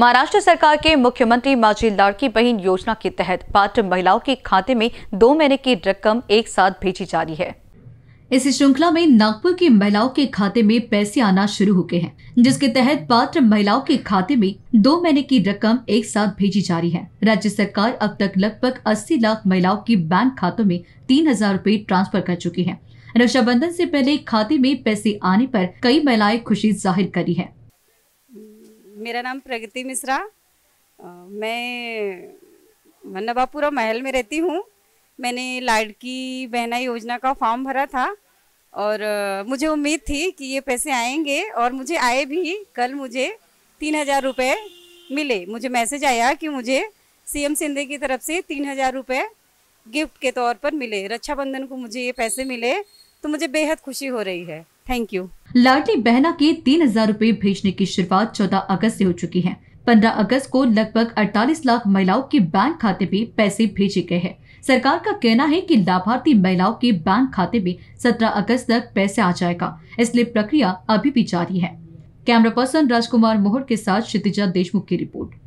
महाराष्ट्र सरकार के मुख्यमंत्री माझी लाड़की बहन योजना के तहत पात्र महिलाओं के खाते में दो महीने की रकम एक साथ भेजी जा रही है इस श्रृंखला में नागपुर की महिलाओं के खाते में पैसे आना शुरू हो गए हैं जिसके तहत पात्र महिलाओं के खाते में दो महीने की रकम एक साथ भेजी जा रही है राज्य सरकार अब तक लगभग 80 लाख महिलाओं की बैंक खातों में तीन हजार रूपए ट्रांसफर कर चुकी है रक्षाबंधन से पहले खाते में पैसे आने पर कई महिलाएं खुशी जाहिर करी है मेरा नाम प्रगति मिश्रा मैं मन्नबापुरा महल में रहती हूँ मैंने लाडकी बहना योजना का फॉर्म भरा था और मुझे उम्मीद थी कि ये पैसे आएंगे और मुझे आए भी कल मुझे तीन हज़ार रुपये मिले मुझे मैसेज आया कि मुझे सीएम सिंधे की तरफ से तीन हज़ार रुपये गिफ्ट के तौर पर मिले रक्षाबंधन को मुझे ये पैसे मिले तो मुझे बेहद खुशी हो रही है थैंक यू लाडली बहना के तीन हजार रूपए भेजने की शुरुआत चौदह अगस्त से हो चुकी है पंद्रह अगस्त को लगभग अड़तालीस लाख महिलाओं के बैंक खाते में पैसे भेजे गए हैं सरकार का कहना है कि लाभार्थी महिलाओं के बैंक खाते में 17 अगस्त तक पैसे आ जाएगा इसलिए प्रक्रिया अभी भी जारी है कैमरा पर्सन राजकुमार मोहर के साथ क्षितिजा देशमुख की रिपोर्ट